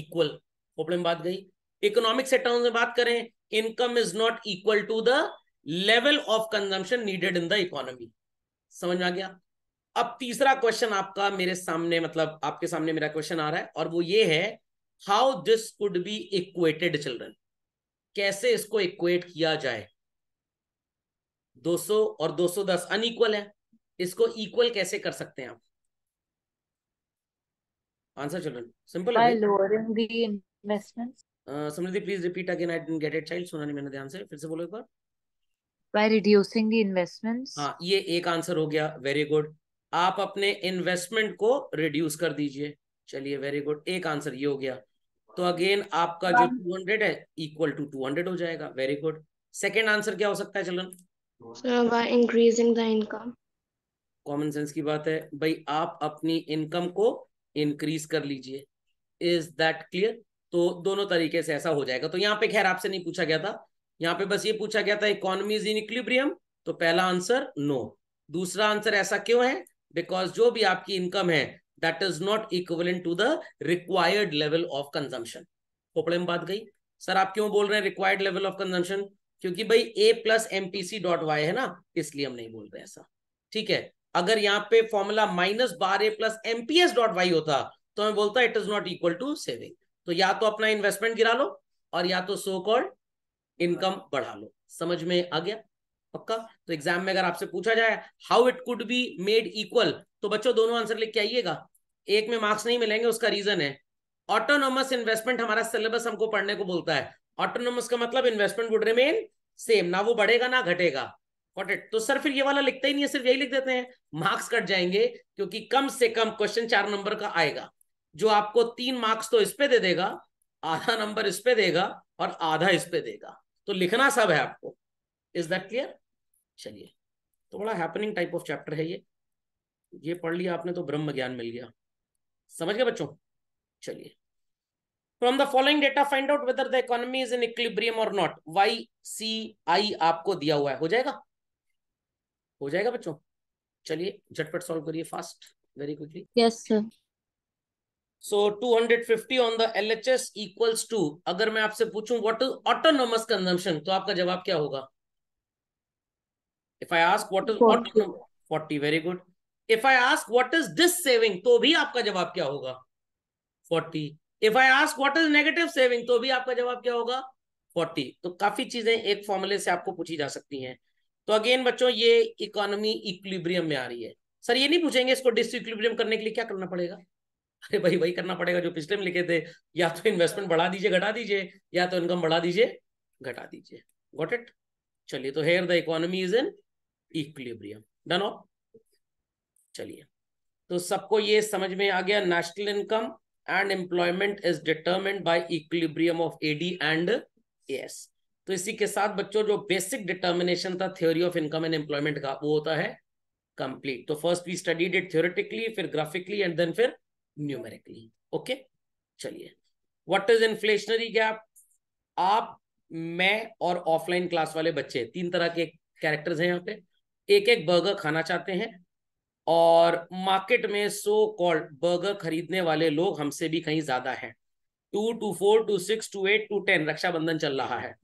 equal problem बात गई इकोनॉमिक से टर्म्स में बात करें income is not equal to the level of consumption needed in the economy समझ में आ गया अब तीसरा क्वेश्चन आपका मेरे सामने मतलब आपके सामने मेरा क्वेश्चन आ रहा है और वो ये है how this could be equated children कैसे इसको इक्वेट किया जाए 200 और 210 अनइक्वल है इसको इक्वल कैसे कर सकते हैं आप answer children simple Samriddhi please repeat again I didn't get it child सुना नहीं मैंने ध्यान से फिर से बोलो एक बार by reducing the investments हाँ ये एक आंसर हो गया वेरी गुड आप अपने इन्वेस्टमेंट को रिड्यूस कर दीजिए चलिए वेरी गुड एक आंसर ये हो गया तो अगेन आपका जो टू हंड्रेड है इक्वल टू टू हंड्रेड हो जाएगा वेरी गुड सेकेंड आंसर क्या हो सकता है चलन increasing the income common sense की बात है भाई आप अपनी इनकम को इंक्रीज कर लीजिए इज दैट क्लियर तो दोनों तरीके से ऐसा हो जाएगा तो यहाँ पे खैर आपसे नहीं पूछा गया था यहाँ पे बस ये पूछा गया था इकोनॉमी इज इन इक्विलिब्रियम तो पहला आंसर नो दूसरा आंसर ऐसा क्यों है बिकॉज जो भी आपकी इनकम है that is not equivalent to the required level of consumption खोपड़े में बात गई सर आप क्यों बोल रहे हैं रिक्वायर्ड लेवल ऑफ कंजम्पन क्योंकि भाई A plus MPC dot Y है ना इसलिए हम नहीं बोल रहे ऐसा ठीक है अगर यहाँ पे formula minus bar A plus MPS dot Y होता तो मैं बोलता it is not equal to saving तो या तो अपना इन्वेस्टमेंट गिरा लो और या तो सो कॉल्ड इनकम बढ़ा लो समझ में आ गया पक्का तो एग्जाम में अगर आपसे पूछा जाए how it could be made equal तो बच्चों दोनों आंसर लिख के आइएगा एक में मार्क्स नहीं मिलेंगे उसका रीजन है ऑटोनोमस इन्वेस्टमेंट हमारा सिलेबस हमको पढ़ने को बोलता है ऑटोनोमस का मतलब इन्वेस्टमेंट वुड रिमेन सेम ना वो बढ़ेगा ना घटेगा तो सर फिर ये वाला लिखता ही नहीं है सिर्फ यही लिख देते हैं मार्क्स कट जाएंगे क्योंकि कम से कम क्वेश्चन चार नंबर का आएगा जो आपको तीन मार्क्स तो इस पे दे देगा आधा नंबर इस पे देगा और आधा इस पे देगा तो लिखना सब है आपको इज दैट क्लियर चलिए तो बड़ा हैपनिंग टाइप ऑफ चैप्टर है ये ये पढ़ लिया आपने तो ब्रह्म ज्ञान मिल गया समझ गए बच्चों चलिए from the following data find out whether the economy is in equilibrium और नॉट वाई सी आई आपको दिया हुआ है हो जाएगा हो जाएगा बच्चों चलिए झटपट सॉल्व करिए fast very quickly yes sir so 250 on the LHS equals to अगर मैं आपसे पूछूं व्हाट इज ऑटोनोमस कंजम्पशन तो आपका जवाब क्या होगा if I ask what is what forty very good if I ask what is this saving तो भी आपका जवाब क्या होगा forty if I ask what is negative saving तो भी आपका जवाब क्या होगा फोर्टी तो काफी चीजें एक फॉर्मूले से आपको पूछी जा सकती हैं तो अगेन बच्चों ये इकोनॉमी इक्विलिब्रियम में आ रही है सर ये नहीं पूछेंगे इसको डिस इक्विलिब्रियम करने के लिए क्या करना पड़ेगा अरे भाई वही करना पड़ेगा जो पिछले में लिखे थे या तो इन्वेस्टमेंट बढ़ा दीजिए घटा दीजिए या तो इनकम बढ़ा दीजिए घटा दीजिए गॉट इट चलिए तो here the economy is in equilibrium done off चलिए तो सबको ये समझ में आ गया national income and employment is determined by equilibrium of AD and S तो इसी के साथ बच्चों जो बेसिक डिटर्मिनेशन था theory of income and employment का वो होता है कंप्लीट तो first we studied it theoretically फिर ग्राफिकली एंड देन फिर न्यूमेरिकली ओके चलिए व्हाट इज इन्फ्लेशनरी गैप आप मैं और ऑफलाइन क्लास वाले बच्चे तीन तरह के कैरेक्टर्स हैं यहाँ पे एक एक बर्गर खाना चाहते हैं और मार्केट में सो कॉल्ड बर्गर खरीदने वाले लोग हमसे भी कहीं ज्यादा हैं two two four two six two eight two ten Rakshabandhan चल रहा है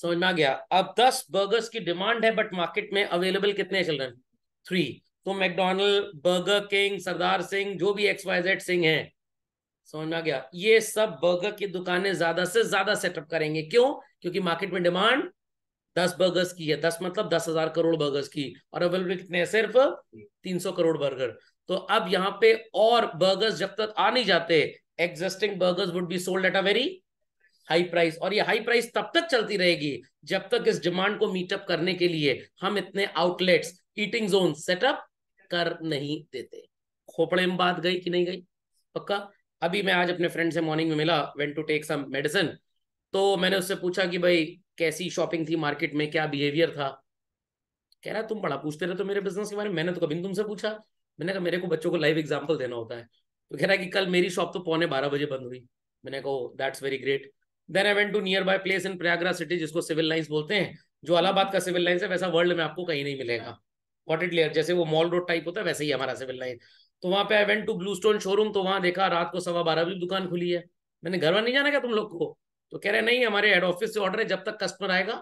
समझ में आ गया अब दस बर्गर्स की डिमांड है बट मार्केट में अवेलेबल कितने चल रहे हैं थ्री तो McDonald Burger King Sardar Singh जो भी एक्स वाई जेड सिंह है समझ में आ गया ये सब बर्गर की दुकानें ज्यादा से ज्यादा सेटअप करेंगे क्यों क्योंकि मार्केट में डिमांड दस बर्गर्स की है दस मतलब दस हजार करोड़ बर्गर्स की और अवेलेबल कितने हैं सिर्फ तीन सौ करोड़ बर्गर तो अब यहाँ पे और बर्गर्स जब तक आ नहीं जाते existing burgers would be sold at a very high price और ये हाई प्राइस तब तक चलती रहेगी जब तक इस डिमांड को मीटअप करने के लिए हम इतने आउटलेट्स ईटिंग जोन सेटअप कर नहीं देते खोपड़े में बात गई कि नहीं गई पक्का अभी मैं आज अपने फ्रेंड से मॉर्निंग में मिला went to take some medicine तो मैंने उससे पूछा कि भाई कैसी शॉपिंग थी मार्केट में क्या बिहेवियर था कह रहा तुम बड़ा पूछते रहे तो मेरे बिजनेस के बारे में मैंने तो कभी तुमसे पूछा मैंने कहा मेरे को बच्चों को लाइव एग्जाम्पल देना होता है तो कह रहा कि कल मेरी शॉप तो पौने बारह बजे बंद हुई मैंने कहा that's very great then I went to nearby place in Prayagraj city जिसको सिविल लाइन्स बोलते हैं जो अलाहाबाद का सिविल लाइन्स है वैसा वर्ल्ड में आपको कहीं नहीं मिलेगा वॉटेड लेयर जैसे वो मॉल रोड टाइप होता है वैसे ही हमारा सिविल लाइन तो वहाँ पे I went to BlueStone showroom तो वहाँ देखा रात को सवा बारह बजे दुकान खुली है मैंने घर में नहीं जाना क्या तुम लोग को तो कह रहे नहीं हमारे हेड ऑफिस से ऑर्डर है जब तक कस्टमर आएगा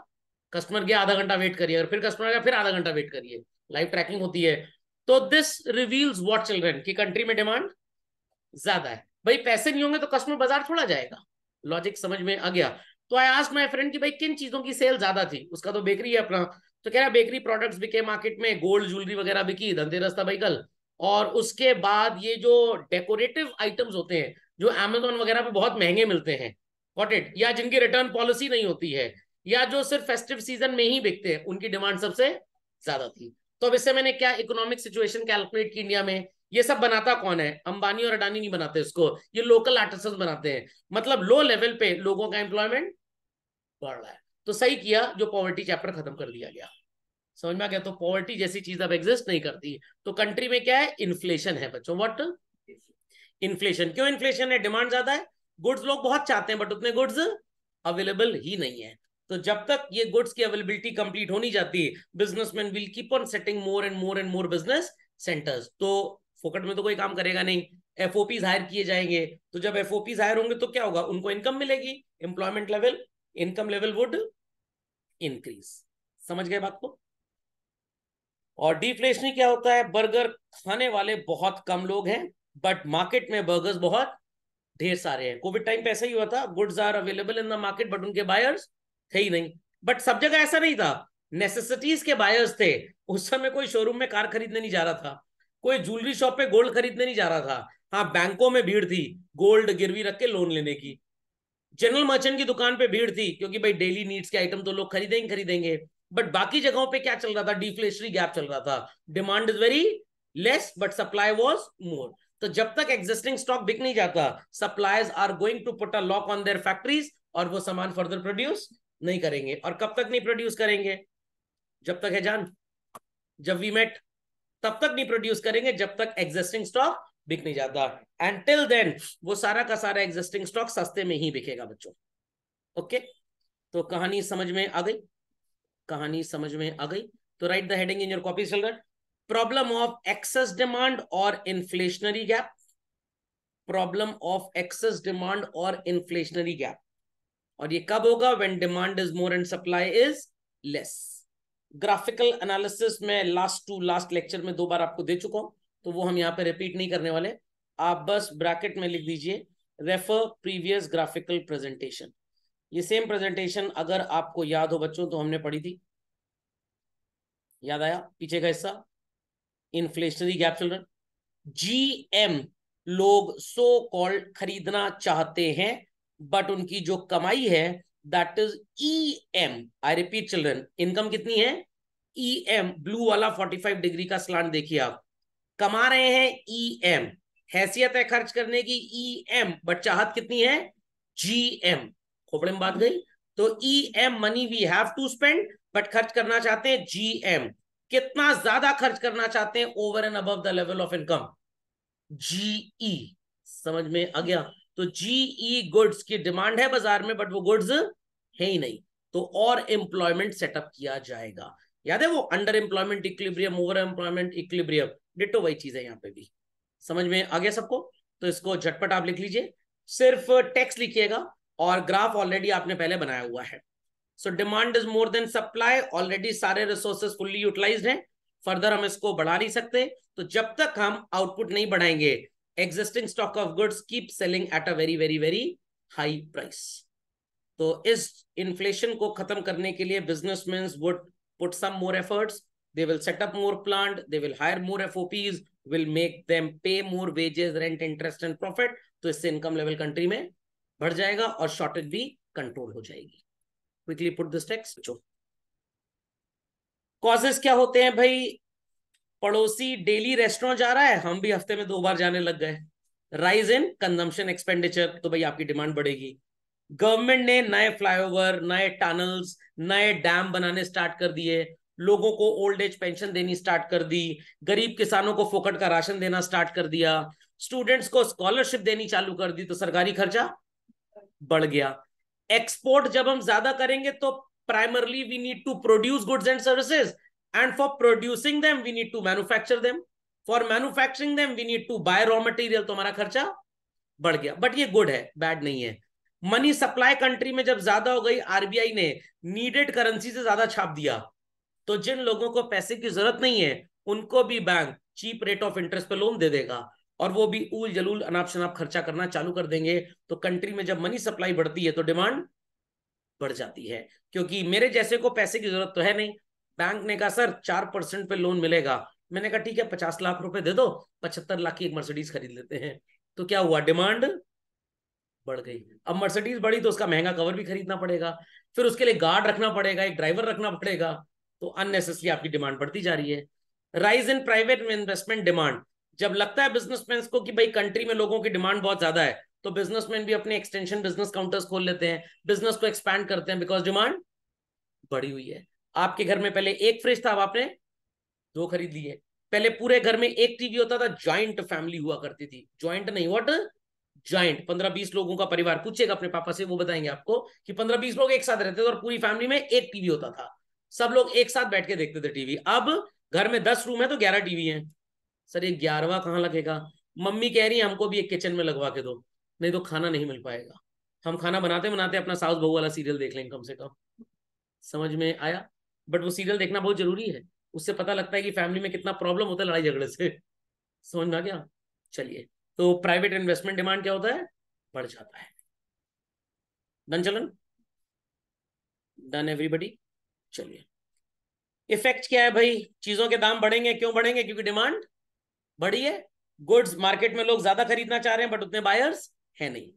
कस्टमर गया आधा घंटा वेट करिए अगर फिर कस्टमर आएगा फिर आधा घंटा वेट करिए लाइव ट्रैकिंग होती है तो दिस रिवील्स वॉट चिल्ड्रन की कंट्री में डिमांड ज्यादा है भाई पैसे नहीं होंगे तो कस्टमर बाजार थोड़ा जाएगा लॉजिक समझ में आ गया तो आई आस्क माय फ्रेंड कि भाई किन चीजों की सेल ज्यादा थी उसका तो बेकरी है अपना तो कह रहा बेकरी प्रोडक्ट्स बिके मार्केट में गोल्ड ज्वेलरी वगैरह बिकी धनतेरस था भाई कल और उसके बाद ये जो डेकोरेटिव आइटम्स होते हैं जो अमेजोन वगैरह पे बहुत महंगे मिलते हैं वॉट इट या जिनकी रिटर्न पॉलिसी नहीं होती है या जो सिर्फ फेस्टिव सीजन में ही बिकते हैं उनकी डिमांड सबसे ज्यादा थी तो अब इससे मैंने क्या इकोनॉमिक सिचुएशन कैलकुलेट की इंडिया में ये सब बनाता कौन है अंबानी और अडानी नहीं बनाते इसको ये लोकल आर्टिस्ट बनाते हैं मतलब लो लेवल पे लोगों का एम्प्लॉयमेंट बढ़ रहा है तो सही किया जो पॉवर्टी चैप्टर खत्म कर दिया गया समझ में आ गया तो पॉवर्टी जैसी चीज अब एग्जिस्ट नहीं करती तो कंट्री में क्या है इन्फ्लेशन है बच्चों वट इन्फ्लेशन क्यों इन्फ्लेशन है डिमांड ज्यादा है गुड्स लोग बहुत चाहते हैं बट उतने गुड्स अवेलेबल ही नहीं है तो जब तक ये गुड्स की अवेलेबिलिटी कंप्लीट होनी जाती है businessman will keep on setting more and more and more business centres तो फोकट में तो कोई काम करेगा नहीं एफओपी हायर किए जाएंगे तो जब एफओपी हायर होंगे तो क्या होगा उनको इनकम मिलेगी employment level income level would increase समझ गए बात को और डिफ्लेशन क्या होता है बर्गर खाने वाले बहुत कम लोग हैं बट मार्केट में बर्गर्स बहुत ढेर सारे हैं कोविड टाइम पे ऐसा ही हुआ था goods are available in the market but उनके बायर्स थे ही नहीं बट सब जगह ऐसा नहीं था नेसेसिटीज के बायर्स थे उस समय कोई शोरूम में कार खरीदने नहीं जा रहा था कोई ज्वेलरी शॉप पे गोल्ड खरीदने नहीं जा रहा था हाँ बैंकों में भीड़ थी गोल्ड गिरवी रख के लोन लेने की जनरल मर्चेंट की दुकान पे भीड़ थी क्योंकि भाई डेली नीड्स के आइटम तो लोग ही खरीदेंगे बट बाकी जगहों पे क्या चल रहा था डिफ्लेशनरी गैप चल रहा था demand is very less but supply was more तो जब तक एग्जिस्टिंग स्टॉक बिक नहीं जाता suppliers are going to put a lock on their factories और वो सामान फर्दर प्रोड्यूस नहीं करेंगे और कब तक नहीं प्रोड्यूस करेंगे जब तक है जान जब वी मेट तब तक नहीं प्रोड्यूस करेंगे जब तक एग्जिस्टिंग स्टॉक बिक नहीं जाता एंड टिल देन वो सारा का सारा एग्जिस्टिंग स्टॉक सस्ते में ही बिकेगा बच्चों ओके तो कहानी समझ में आ गई कहानी समझ में आ गई तो write the heading in your copy children problem of excess demand or inflationary gap problem of excess demand or inflationary gap और ये कब होगा when demand is more and supply is less graphical analysis में last to last lecture में दो बार आपको दे चुका हूं तो वो हम यहां पे रिपीट नहीं करने वाले आप बस ब्रैकेट में लिख दीजिए रेफर प्रीवियस ग्राफिकल प्रेजेंटेशन ये सेम प्रेजेंटेशन अगर आपको याद हो बच्चों तो हमने पढ़ी थी याद आया पीछे का हिस्सा इन्फ्लेशनरी गैप चिल्ड्रन जीएम लोग सो कॉल्ड खरीदना चाहते हैं बट उनकी जो कमाई है that is E M I repeat children income कितनी है ई एम ब्लू वाला 45 डिग्री का स्लांट देखिए आप कमा रहे हैं ई e एम हैसियत है खर्च करने की ई एम बट चाहत कितनी है जी एम खोपड़े में बात गई तो E M money we have to spend but खर्च करना चाहते हैं जी एम कितना ज्यादा खर्च करना चाहते हैं over and above the level of income GE समझ में आ गया तो जीई गुड्स e की डिमांड है बाजार में बट वो गुड्स है ही नहीं तो और एम्प्लॉयमेंट सेटअप किया जाएगा याद है वो under employment equilibrium over employment equilibrium ditto वही चीज है यहाँ पे भी समझ में आ गया सबको तो इसको झटपट आप लिख लीजिए सिर्फ टेक्स्ट लिखिएगा और ग्राफ ऑलरेडी आपने पहले बनाया हुआ है so demand is more than supply already सारे रिसोर्सेज फुल्ली यूटिलाइज हैं फर्दर हम इसको बढ़ा नहीं सकते तो जब तक हम आउटपुट नहीं बढ़ाएंगे existing stock of goods keep selling at a very very very high price तो इस इन्फ्लेशन को खत्म करने के लिए businessman would put some more efforts they will set up more plant they will hire more FOPs will make pay more more rent interest and and तो इससे income level country में बढ़ जाएगा और शॉर्टेज भी कंट्रोल हो जाएगी put this tax जो कॉजेस क्या होते हैं भाई पड़ोसी डेली रेस्टोरेंट जा रहा है हम भी हफ्ते में दो बार जाने लग गए राइज इन कंजम्पशन एक्सपेंडिचर तो भाई आपकी डिमांड बढ़ेगी गवर्नमेंट ने नए फ्लाईओवर नए टनल्स नए डैम बनाने स्टार्ट कर दिए लोगों को ओल्ड एज पेंशन देनी स्टार्ट कर दी गरीब किसानों को फोकट का राशन देना स्टार्ट कर दिया स्टूडेंट्स को स्कॉलरशिप देनी चालू कर दी तो सरकारी खर्चा बढ़ गया एक्सपोर्ट जब हम ज्यादा करेंगे तो primarily we need to produce goods and services and for producing them we need to manufacture them for manufacturing them we need to buy raw material तो हमारा खर्चा बढ़ गया बट ये गुड है बैड नहीं है मनी सप्लाई कंट्री में जब ज्यादा हो गई आरबीआई ने नीडेड करेंसी से ज्यादा छाप दिया तो जिन लोगों को पैसे की जरूरत नहीं है उनको भी bank cheap rate of interest पे लोन दे देगा और वो भी उल जलूल अनाप शनाप खर्चा करना चालू कर देंगे तो कंट्री में जब मनी सप्लाई बढ़ती है तो डिमांड बढ़ जाती है क्योंकि मेरे जैसे को पैसे की जरूरत तो है नहीं बैंक ने कहा सर चार परसेंट पे लोन मिलेगा मैंने कहा ठीक है पचास लाख रुपए दे दो पचहत्तर लाख की एक मर्सिडीज खरीद लेते हैं तो क्या हुआ डिमांड बढ़ गई अब मर्सिडीज बढ़ी तो उसका महंगा कवर भी खरीदना पड़ेगा फिर उसके लिए गार्ड रखना पड़ेगा एक ड्राइवर रखना पड़ेगा तो अननेसेसरी आपकी डिमांड बढ़ती जा रही है rise in private investment demand जब लगता है बिजनेसमैन को कि भाई कंट्री में लोगों की डिमांड बहुत ज्यादा है तो बिजनेसमैन भी अपने एक्सटेंशन बिजनेस काउंटर्स खोल लेते हैं बिजनेस को एक्सपैंड करते हैं बिकॉज डिमांड बढ़ी हुई है आपके घर में पहले एक फ्रिज था अब आपने दो खरीद लिए पहले पूरे घर में एक टीवी होता था ज्वाइंट फैमिली हुआ करती थी ज्वाइंट नहीं वॉट ज्वाइंट पंद्रह बीस लोगों का परिवार पूछेगा अपने पापा से वो बताएंगे आपको कि पंद्रह बीस लोग एक साथ रहते थे और पूरी फैमिली में एक टीवी होता था सब लोग एक साथ बैठ के देखते थे टीवी अब घर में दस रूम है तो ग्यारह टीवी है सर ये ग्यारहवा कहाँ लगेगा मम्मी कह रही है हमको भी एक किचन में लगवा के दो नहीं तो खाना नहीं मिल पाएगा हम खाना बनाते बनाते अपना सास बहू वाला सीरियल देख लेंगे कम से कम समझ में आया बट वो सीरियल देखना बहुत जरूरी है उससे पता लगता है कि फैमिली में कितना प्रॉब्लम होता है लड़ाई झगड़े से समझ में आ गया चलिए तो प्राइवेट इन्वेस्टमेंट डिमांड क्या होता है बढ़ जाता है डन चलन डन एवरीबडी चलिए इफेक्ट क्या है भाई चीजों के दाम बढ़ेंगे क्यों बढ़ेंगे क्योंकि डिमांड बढ़ी है गुड्स मार्केट में लोग ज्यादा खरीदना चाह रहे हैं बट उतने बायर्स है नहीं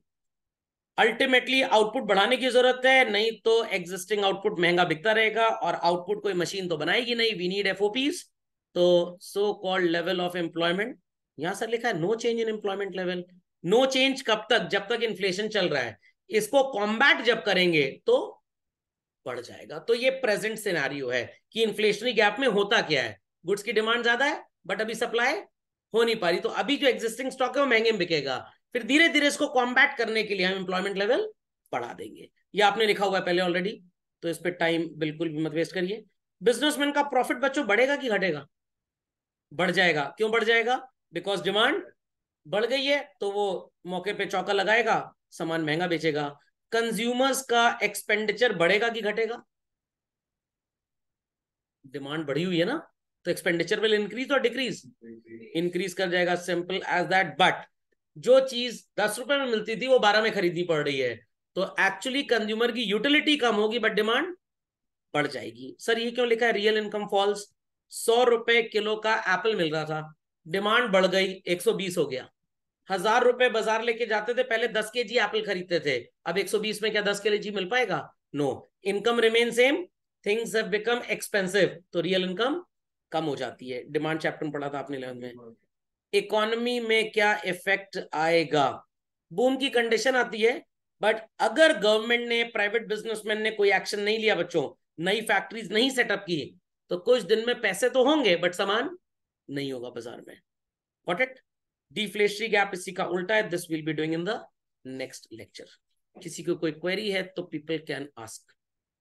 अल्टीमेटली आउटपुट बढ़ाने की जरूरत है नहीं तो एग्जिस्टिंग आउटपुट महंगा बिकता रहेगा और आउटपुट कोई मशीन तो बनाएगी नहीं वी नीड एफओपीस तो so called level of employment यहां सर लिखा है no change in employment level no change कब तक जब तक इन्फ्लेशन चल रहा है इसको कॉम्बैट जब करेंगे तो बढ़ जाएगा तो ये प्रेजेंट सिनारियो है कि इन्फ्लेशनरी गैप में होता क्या है गुड्स की डिमांड ज्यादा है बट अभी सप्लाई हो नहीं पा रही तो अभी जो एग्जिस्टिंग स्टॉक है वो महंगे में बिकेगा फिर धीरे धीरे इसको कॉम्बैट करने के लिए हम एम्प्लॉयमेंट लेवल बढ़ा देंगे ये आपने लिखा हुआ है पहले ऑलरेडी तो इस पर टाइम बिल्कुल भी मत वेस्ट करिए बिजनेसमैन का प्रॉफिट बच्चों बढ़ेगा कि घटेगा बढ़ जाएगा क्यों बढ़ जाएगा बिकॉज डिमांड बढ़ गई है तो वो मौके पे चौका लगाएगा सामान महंगा बेचेगा कंज्यूमर्स का एक्सपेंडिचर बढ़ेगा कि घटेगा डिमांड बढ़ी हुई है ना तो एक्सपेंडिचर विल इंक्रीज और डिक्रीज इंक्रीज कर जाएगा सिंपल एज दैट बट जो चीज दस रुपए में मिलती थी वो बारह में खरीदनी पड़ रही है तो एक्चुअली कंज्यूमर की यूटिलिटी कम होगी बट डिमांड बढ़ जाएगी सर ये क्यों लिखा है रियल इनकम फॉल्स सौ रुपए किलो का एप्पल मिल रहा था डिमांड बढ़ गई एक सौ बीस हो गया हजार रुपए बाजार लेके जाते थे पहले दस के जी एप्पल खरीदते थे अब एक सौ बीस में क्या दस के जी मिल पाएगा no income remain same things have become expensive तो रियल इनकम कम हो जाती है डिमांड चैप्टर पढ़ा था आपने लेवन में हाँ। इकोनॉमी में क्या इफेक्ट आएगा बूम की कंडीशन आती है बट अगर गवर्नमेंट ने प्राइवेट बिजनेसमैन ने कोई एक्शन नहीं लिया बच्चों नई फैक्ट्रीज नहीं सेटअप की तो कुछ दिन में पैसे तो होंगे बट सामान नहीं होगा बाजार में वॉट इट डिफ्लेशरी गैप इसी का उल्टा है this will be doing in the next lecture किसी को कोई क्वेरी है तो पीपल कैन आस्क